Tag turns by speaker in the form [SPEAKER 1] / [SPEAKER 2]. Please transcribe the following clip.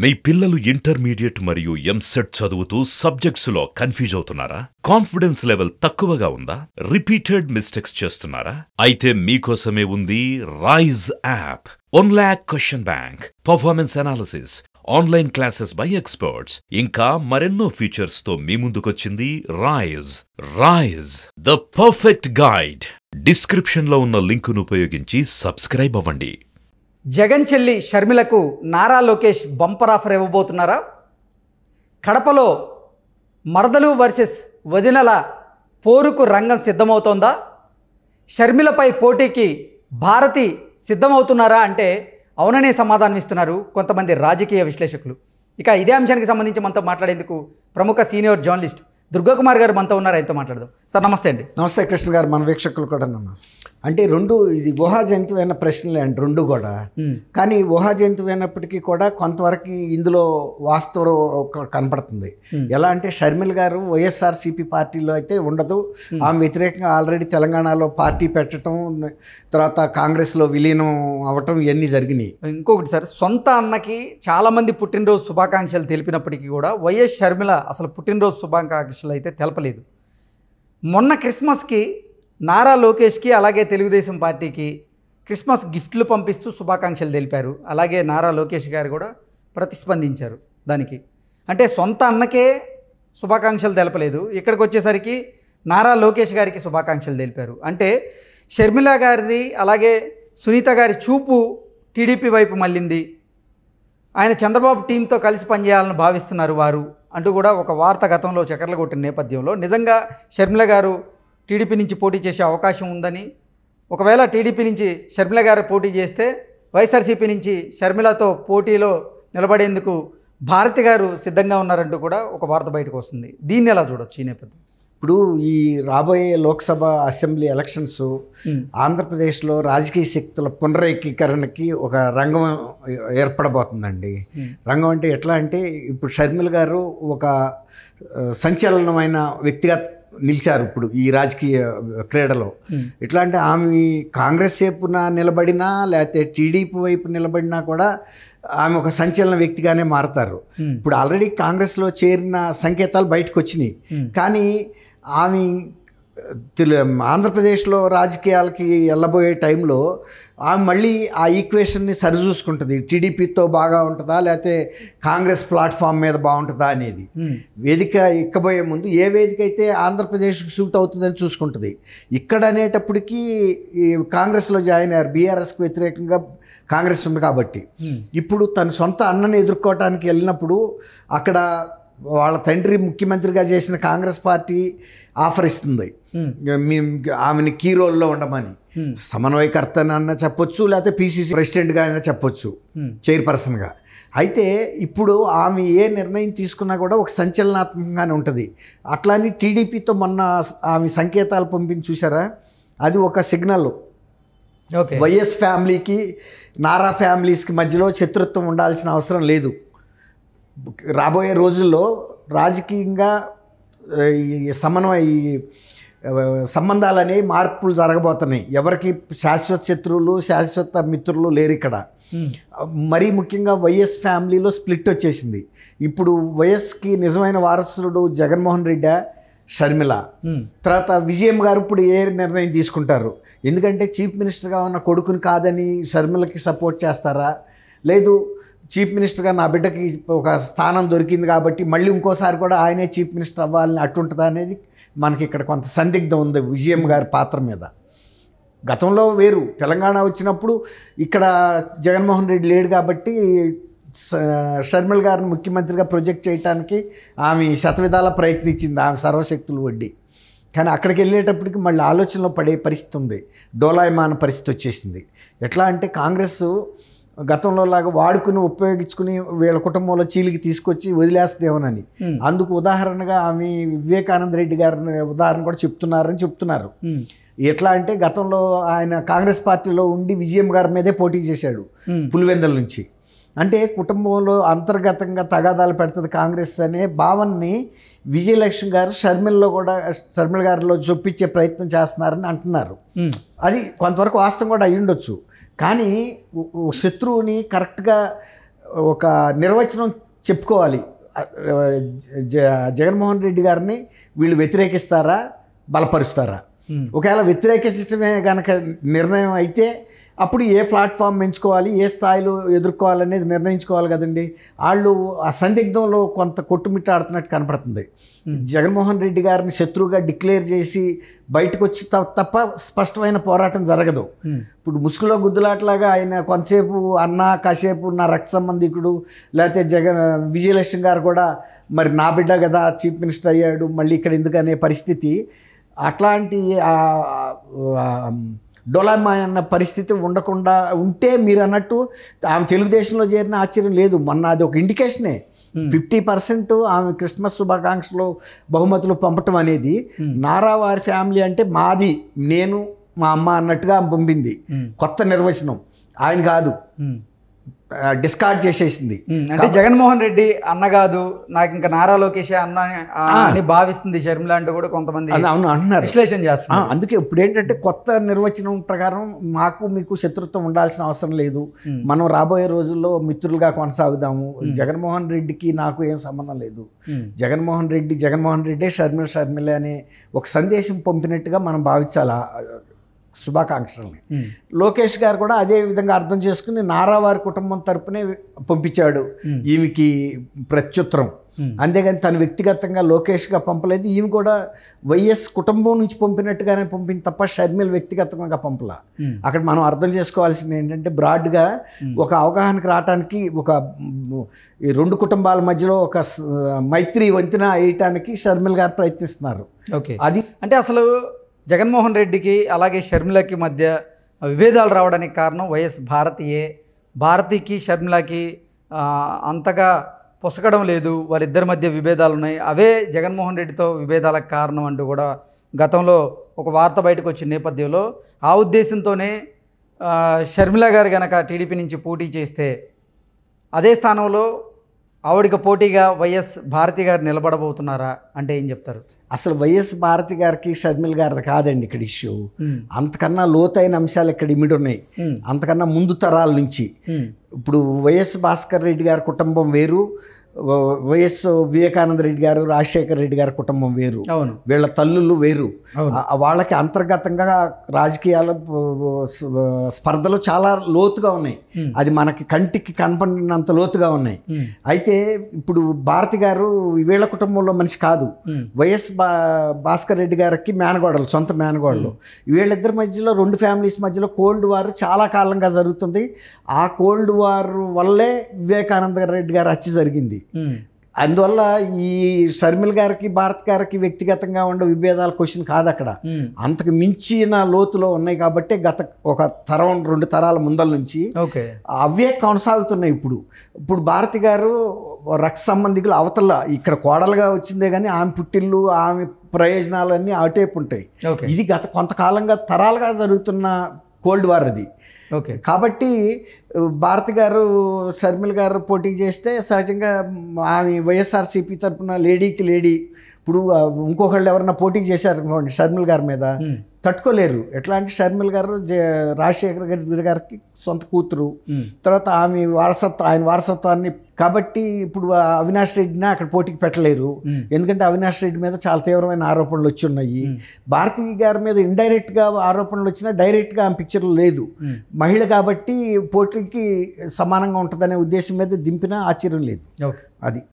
[SPEAKER 1] మీ పిల్లలు ఇంటర్మీడియట్ మరియు ఎంసెట్ చదువుతూ సబ్జెక్ట్స్లో కన్ఫ్యూజ్ అవుతున్నారా కాన్ఫిడెన్స్ లెవెల్ తక్కువగా ఉందా రిపీటెడ్ మిస్టేక్స్ చేస్తున్నారా అయితే మీకోసమే ఉంది Rise app one lakh question bank performance analysis online classes by experts ఇంకా మరెన్నో ఫీచర్స్తో మీ ముందుకొచ్చింది Rise Rise the perfect guide డిస్క్రిప్షన్లో ఉన్న లింకును ఉపయోగించి సబ్స్క్రైబ్ అవ్వండి
[SPEAKER 2] జగన్ చెల్లి షర్మిలకు నారా లోకేష్ బంపర్ ఆఫర్ ఇవ్వబోతున్నారా కడపలో మరదలు వర్సెస్ వదినల పోరుకు రంగం సిద్ధమవుతోందా షర్మిలపై పోటీకి భారతి సిద్ధమవుతున్నారా అంటే అవుననే సమాధానం ఇస్తున్నారు కొంతమంది రాజకీయ విశ్లేషకులు ఇక ఇదే అంశానికి సంబంధించి మనతో మాట్లాడేందుకు ప్రముఖ సీనియర్ జర్నలిస్ట్ దుర్గాకుమార్ గారు మనతో ఉన్నారు ఆయనతో మాట్లాడదాం సార్ నమస్తే అండి
[SPEAKER 1] నమస్తే కృష్ణ గారు మన వీక్షకులు కూడా అంటే రెండు ఇది ఊహాజంతువైన ప్రశ్నలే అండి రెండు కూడా కానీ అయినప్పటికీ కూడా కొంతవరకు ఇందులో వాస్తవం కనపడుతుంది ఎలా అంటే షర్మిల్ గారు వైఎస్ఆర్సీపీ పార్టీలో అయితే ఉండదు ఆమె వ్యతిరేకంగా ఆల్రెడీ తెలంగాణలో పార్టీ పెట్టడం తర్వాత
[SPEAKER 2] కాంగ్రెస్లో విలీనం అవటం ఇవన్నీ జరిగినాయి ఇంకొకటి సార్ సొంత అన్నకి చాలామంది పుట్టినరోజు శుభాకాంక్షలు తెలిపినప్పటికీ కూడా వైఎస్ షర్మిల అసలు పుట్టినరోజు శుభాకాంక్షలు అయితే తెలపలేదు మొన్న క్రిస్మస్కి నారా లోకేష్కి అలాగే తెలుగుదేశం పార్టీకి క్రిస్మస్ గిఫ్ట్లు పంపిస్తూ శుభాకాంక్షలు తెలిపారు అలాగే నారా లోకేష్ గారు కూడా ప్రతిస్పందించారు దానికి అంటే సొంత అన్నకే శుభాకాంక్షలు తెలపలేదు ఇక్కడికి వచ్చేసరికి నారా లోకేష్ గారికి శుభాకాంక్షలు తెలిపారు అంటే షర్మిల గారిది అలాగే సునీత గారి చూపు టీడీపీ వైపు మళ్ళింది ఆయన చంద్రబాబు టీంతో కలిసి పనిచేయాలని భావిస్తున్నారు వారు అంటూ కూడా ఒక వార్త గతంలో చక్కర్లు కొట్టిన నేపథ్యంలో నిజంగా షర్మిల గారు టీడీపీ నుంచి పోటీ చేసే అవకాశం ఉందని ఒకవేళ టీడీపీ నుంచి షర్మిల గారు పోటీ చేస్తే వైఎస్ఆర్సీపీ నుంచి షర్మిలతో పోటీలో నిలబడేందుకు భారతి గారు సిద్ధంగా ఉన్నారంటూ కూడా ఒక వార్త బయటకు వస్తుంది దీన్ని ఎలా చూడొచ్చు ఈ నేపథ్యం
[SPEAKER 1] ఇప్పుడు ఈ రాబోయే లోక్సభ అసెంబ్లీ ఎలక్షన్స్ ఆంధ్రప్రదేశ్లో రాజకీయ శక్తుల పునరేకీకరణకి ఒక రంగం ఏర్పడబోతుందండి రంగం అంటే ఎట్లా అంటే ఇప్పుడు షర్మిల గారు ఒక సంచలనమైన వ్యక్తిగత నిలిచారు ఇప్పుడు ఈ రాజకీయ క్రీడలో ఎట్లా అంటే ఆమె కాంగ్రెస్ వైపున నిలబడినా లేకపోతే టీడీపీ వైపు నిలబడినా కూడా ఆమె ఒక సంచలన వ్యక్తిగానే మారతారు hmm. ఇప్పుడు ఆల్రెడీ కాంగ్రెస్లో చేరిన సంకేతాలు బయటకు వచ్చినాయి hmm. కానీ ఆమె తెలు ఆంధ్రప్రదేశ్లో రాజకీయాలకి వెళ్ళబోయే టైంలో ఆమె మళ్ళీ ఆ ఈక్వేషన్ని సరిచూసుకుంటుంది టీడీపీతో బాగా ఉంటుందా లేకపోతే కాంగ్రెస్ ప్లాట్ఫామ్ మీద బాగుంటుందా అనేది వేదిక ఎక్కబోయే ముందు ఏ వేదిక అయితే ఆంధ్రప్రదేశ్కి సూట్ అవుతుందని చూసుకుంటుంది ఇక్కడ అనేటప్పటికీ కాంగ్రెస్లో జాయిన్ అయ్యారు బీఆర్ఎస్కి వ్యతిరేకంగా కాంగ్రెస్ ఉంది కాబట్టి ఇప్పుడు తన సొంత అన్నని ఎదుర్కోవటానికి వెళ్ళినప్పుడు అక్కడ వాళ్ళ తండ్రి ముఖ్యమంత్రిగా చేసిన కాంగ్రెస్ పార్టీ ఆఫర్ ఇస్తుంది hmm. ఆమెని కీ రోల్లో ఉండమని hmm. సమన్వయకర్త అన్న చెప్పొచ్చు లేకపోతే పీసీసీ ప్రెసిడెంట్గా అయినా చెప్పొచ్చు hmm. చైర్పర్సన్గా అయితే ఇప్పుడు ఆమె ఏ నిర్ణయం తీసుకున్నా కూడా ఒక సంచలనాత్మకంగానే ఉంటుంది అట్లానే టీడీపీతో మొన్న ఆమె సంకేతాలు పంపించి చూసారా అది ఒక సిగ్నల్ వైఎస్ ఫ్యామిలీకి నారా ఫ్యామిలీస్కి మధ్యలో శత్రుత్వం ఉండాల్సిన అవసరం లేదు రాబోయే రోజుల్లో రాజకీయంగా ఈ సమన్వయ ఈ మార్పులు జరగబోతున్నాయి ఎవరికి శాశ్వత శత్రువులు శాశ్వత మిత్రులు లేరు ఇక్కడ మరీ ముఖ్యంగా వైఎస్ ఫ్యామిలీలో స్ప్లిట్ వచ్చేసింది ఇప్పుడు వైఎస్కి నిజమైన వారసుడు జగన్మోహన్ రెడ్డి షర్మిల తర్వాత విజయం గారు ఇప్పుడు ఏ నిర్ణయం తీసుకుంటారు ఎందుకంటే చీఫ్ మినిస్టర్గా ఉన్న కొడుకుని కాదని షర్మిలకి సపోర్ట్ చేస్తారా లేదు చీఫ్ మినిస్టర్గా నా బిడ్డకి ఒక స్థానం దొరికింది కాబట్టి మళ్ళీ ఇంకోసారి కూడా ఆయనే చీఫ్ మినిస్టర్ అవ్వాలని అట్టుంటుందా అనేది మనకి ఇక్కడ కొంత సందిగ్ధం ఉంది విజయం గారి పాత్ర మీద గతంలో వేరు తెలంగాణ వచ్చినప్పుడు ఇక్కడ జగన్మోహన్ రెడ్డి లేడు కాబట్టి షర్మిల్ గారిని ముఖ్యమంత్రిగా ప్రొజెక్ట్ చేయడానికి ఆమె శతవిధాల ప్రయత్నించింది ఆమె సర్వశక్తులు వడ్డీ కానీ అక్కడికి వెళ్ళేటప్పటికి మళ్ళీ ఆలోచనలో పడే పరిస్థితి ఉంది డోలాయమాన పరిస్థితి వచ్చేసింది ఎట్లా అంటే కాంగ్రెస్ గతంలో లాగా వాడుకుని ఉపయోగించుకుని వీళ్ళ కుటుంబంలో చీలికి తీసుకొచ్చి వదిలేస్తదేమోనని అందుకు ఉదాహరణగా ఆమె వివేకానంద రెడ్డి గారిని ఉదాహరణ కూడా చెప్తున్నారని చెప్తున్నారు ఎట్లా అంటే గతంలో ఆయన కాంగ్రెస్ పార్టీలో ఉండి విజయం గారి మీదే పోటీ చేశాడు పులివెందల నుంచి అంటే కుటుంబంలో అంతర్గతంగా తగాదాలు పెడుతుంది కాంగ్రెస్ అనే భావనని విజయలక్ష్మి గారు షర్మిల్లో కూడా షర్మిల్ గారిలో చొప్పించే ప్రయత్నం చేస్తున్నారని అంటున్నారు అది కొంతవరకు వాస్తవం కూడా అయ్యుండొచ్చు కానీ శత్రువుని కరెక్ట్గా ఒక నిర్వచనం చెప్పుకోవాలి జగన్మోహన్ రెడ్డి గారిని వీళ్ళు వ్యతిరేకిస్తారా బలపరుస్తారా ఒకవేళ వ్యతిరేకించడమే కనుక నిర్ణయం అయితే అప్పుడు ఏ ప్లాట్ఫామ్ పెంచుకోవాలి ఏ స్థాయిలో ఎదుర్కోవాలనేది నిర్ణయించుకోవాలి కదండి వాళ్ళు ఆ సందిగ్ధంలో కొంత కొట్టుమిట్టాడుతున్నట్టు కనపడుతుంది జగన్మోహన్ రెడ్డి గారిని శత్రువుగా డిక్లేర్ చేసి బయటకు వచ్చి తప్ప స్పష్టమైన పోరాటం జరగదు ఇప్పుడు ముసుగులో గుద్దులాట్లాగా ఆయన కొంతసేపు అన్న కాసేపు నా రక్త సంబంధికుడు లేకపోతే జగన్ విజయలక్ష్మి గారు కూడా మరి నా బిడ్డ కదా చీఫ్ మినిస్టర్ అయ్యాడు మళ్ళీ ఇక్కడ ఎందుకనే పరిస్థితి అట్లాంటి డొలామా అన్న పరిస్థితి ఉండకుండా ఉంటే మీరు అన్నట్టు ఆమె తెలుగుదేశంలో చేరిన ఆశ్చర్యం లేదు మొన్న అది ఒక ఇండికేషనే ఫిఫ్టీ పర్సెంట్ ఆమె క్రిస్మస్ శుభాకాంక్షలు బహుమతులు పంపటం అనేది hmm. నారా వారి ఫ్యామిలీ అంటే మాది నేను మా అమ్మ అన్నట్టుగా ఆమె పంపింది
[SPEAKER 2] hmm. కొత్త నిర్వచనం ఆయన కాదు hmm. డిస్కార్డ్ చేసేసింది అంటే జగన్మోహన్ రెడ్డి అన్న కాదు నాకు ఇంకా నారా లోకేష్ అన్న అని భావిస్తుంది షర్మిల అంటూ కూడా కొంతమంది అవును విశ్లేషణ చేస్తున్నారు
[SPEAKER 1] అందుకే ఇప్పుడు ఏంటంటే కొత్త నిర్వచనం ప్రకారం మాకు మీకు శత్రుత్వం ఉండాల్సిన అవసరం లేదు మనం రాబోయే రోజుల్లో మిత్రులుగా కొనసాగుదాము జగన్మోహన్ రెడ్డికి నాకు ఏం సంబంధం లేదు జగన్మోహన్ రెడ్డి జగన్మోహన్ రెడ్డి షర్మిల షర్మిల అనే ఒక సందేశం పంపినట్టుగా మనం భావించాలా శుభాకాంక్షల్ని లోకేష్ గారు కూడా అదే విధంగా అర్థం చేసుకుని నారా వారి కుటుంబం తరపునే పంపించాడు ఈమెకి ప్రత్యుత్తరం అంతేగాని తను వ్యక్తిగతంగా లోకేష్గా పంపలేదు ఈమె కూడా వైఎస్ కుటుంబం నుంచి పంపినట్టుగానే పంపింది తప్ప షర్మిల వ్యక్తిగతంగా పంపల అక్కడ మనం అర్థం చేసుకోవాల్సింది ఏంటంటే బ్రాడ్గా ఒక అవగాహనకు రావడానికి ఒక
[SPEAKER 2] రెండు కుటుంబాల మధ్యలో ఒక మైత్రి వంతెన వేయటానికి షర్మిల్ గారు ప్రయత్నిస్తున్నారు అది అంటే అసలు జగన్మోహన్ రెడ్డికి అలాగే షర్మిలకి మధ్య విభేదాలు రావడానికి కారణం వైఎస్ భారతీయే భారతికి షర్మిలకి అంతగా పొసకడం లేదు వాళ్ళిద్దరి మధ్య విభేదాలు ఉన్నాయి అవే జగన్మోహన్ రెడ్డితో విభేదాలకు కారణం అంటూ కూడా గతంలో ఒక వార్త బయటకు వచ్చిన నేపథ్యంలో ఆ ఉద్దేశంతోనే షర్మిల గారు కనుక టీడీపీ నుంచి పోటీ చేస్తే అదే స్థానంలో ఆవిడకి పోటీగా వైఎస్ భారతి గారు నిలబడబోతున్నారా అంటే ఏం చెప్తారు అసలు వైఎస్
[SPEAKER 1] భారతి గారికి షర్మిల్ గారిది కాదండి ఇక్కడ ఇష్యూ అంతకన్నా లోతైన అంశాలు ఇక్కడ ఇమిడి ఉన్నాయి అంతకన్నా ముందు తరాల నుంచి ఇప్పుడు వైఎస్ భాస్కర్ రెడ్డి గారి కుటుంబం వేరు వైఎస్ వివేకానంద రెడ్డి గారు రాజశేఖర రెడ్డి గారి కుటుంబం వేరు వీళ్ళ తల్లులు వేరు వాళ్ళకి అంతర్గతంగా రాజకీయాల స్పర్ధలు చాలా లోతుగా ఉన్నాయి అది మనకి కంటికి కనపడినంత లోతుగా ఉన్నాయి అయితే ఇప్పుడు భారతి గారు వీళ్ళ కుటుంబంలో మనిషి కాదు వైఎస్ భాస్కర్ రెడ్డి గారికి మేనగోడలు సొంత మేనగోడలు వీళ్ళిద్దరి మధ్యలో రెండు ఫ్యామిలీస్ మధ్యలో కోల్డ్ వార్ చాలా కాలంగా జరుగుతుంది ఆ కోల్డ్ వార్ వల్లే వివేకానంద రెడ్డి గారు హత్య జరిగింది Hmm. అందువల్ల ఈ షర్మిల్ గారికి భారత్ గారికి వ్యక్తిగతంగా ఉండే విభేదాల క్వశ్చన్ కాదు అక్కడ hmm. అంతకు మించిన లోతులో ఉన్నాయి కాబట్టి గత ఒక తరం రెండు తరాల ముందల నుంచి అవే కొనసాగుతున్నాయి ఇప్పుడు ఇప్పుడు భారతి గారు రక్త సంబంధికులు అవతల ఇక్కడ కోడలుగా వచ్చిందే కానీ ఆమె పుట్టిల్లు ఆమె ప్రయోజనాలన్నీ అటేపు ఉంటాయి ఇది గత కొంతకాలంగా తరాలుగా జరుగుతున్న కోల్డ్ వార్ అది ఓకే కాబట్టి భారత్ గారు షర్మిల గారు పోటీ చేస్తే సహజంగా ఆమె వైఎస్ఆర్సీపీ తరఫున లేడీకి లేడీ ఇప్పుడు ఇంకొకళ్ళు ఎవరన్నా పోటీ చేశారు షర్మిల గారి మీద తట్టుకోలేరు ఎట్లా అంటే షర్మిల గారు రాజశేఖర్ గారి గారికి సొంత కూతురు తర్వాత ఆమె వారసత్వం ఆయన వారసత్వాన్ని కాబట్టి ఇప్పుడు అవినాష్ రెడ్డిని అక్కడ పోటీకి పెట్టలేరు ఎందుకంటే అవినాష్ రెడ్డి మీద చాలా తీవ్రమైన ఆరోపణలు వచ్చి ఉన్నాయి భారతీయ గారి మీద ఇండైరెక్ట్గా ఆరోపణలు వచ్చినా డైరెక్ట్గా ఆమె పిక్చర్లు లేదు మహిళ కాబట్టి పోటీకి సమానంగా ఉంటుందనే ఉద్దేశం మీద దింపినా ఆశ్చర్యం లేదు అది